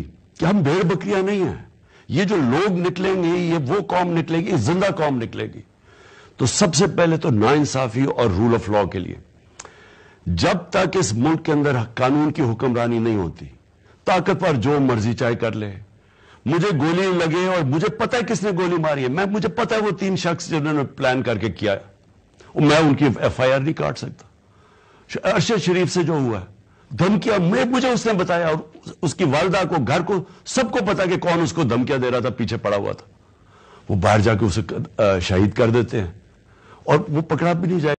कि हम भेड़ बकरियां नहीं है ये जो लोग निकलेंगे ये वो कौम निकलेगी जिंदा कौम निकलेगी तो सबसे पहले तो नाइंसाफी और रूल ऑफ लॉ के लिए जब तक इस मुल्क के अंदर कानून की हुक्मरानी नहीं होती ताकतवर जो मर्जी चाहे कर ले मुझे गोली लगे और मुझे पता है किसने गोली मारी है मैं मुझे पता है वो तीन शख्स जिन्होंने प्लान करके किया मैं उनकी एफ नहीं काट सकता अरशद शरीफ से जो हुआ है धमकिया मैं मुझे उसने बताया और उसकी वालदा को घर को सबको पता कि कौन उसको धमकिया दे रहा था पीछे पड़ा हुआ था वो बाहर जाके उसे शहीद कर देते हैं और वो पकड़ा भी नहीं जाएगा